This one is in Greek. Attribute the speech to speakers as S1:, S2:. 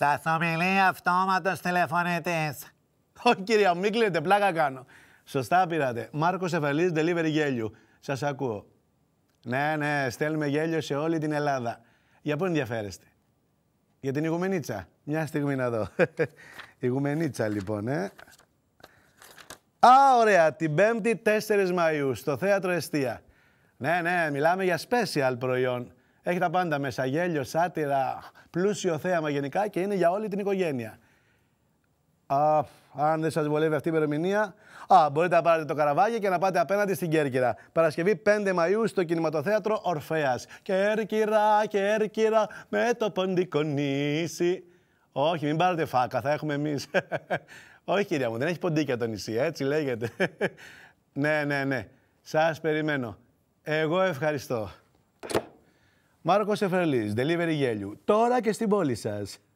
S1: Θα σου μιλεί αυτόματος τηλεφωνητής.
S2: Όχι, κυρία μου, μην κλείνετε, πλάκα κάνω. Σωστά πήρατε. Μάρκο Εφαλή, delivery γέλιου. Σας ακούω. Ναι, ναι, στέλνουμε γέλιο σε όλη την Ελλάδα. Για πού ενδιαφέρεστε. Για την Ιγουμενίτσα. Μια στιγμή να δω. Ιγουμενίτσα, λοιπόν, ε. Α, ωραία. Την 5η 4 Μαου στο Θέατρο Εστία. Ναι, ναι, μιλάμε για special προϊόν. Έχει τα πάντα μέσα. Γέλιο, σάτυρα, πλούσιο θέαμα γενικά και είναι για όλη την οικογένεια. αν δεν σας βολεύει αυτή η ημερομηνία, α, μπορείτε να πάρετε το καραβάκι και να πάτε απέναντι στην Κέρκυρα. Παρασκευή 5 Μαου στο κινηματοθέατρο Ορφαία. Κέρκυρα, Κέρκυρα, με το ποντικό νήσι. Όχι, μην πάρετε φάκα, θα έχουμε εμείς. Όχι, κυρία μου, δεν έχει ποντίκια το νησί, έτσι λέγεται. ναι, ναι, ναι. Σας περιμένω. Εγώ ευχαριστώ. Μάρκος Εφραλή, delivery γέλιου. Τώρα και στην πόλη σας.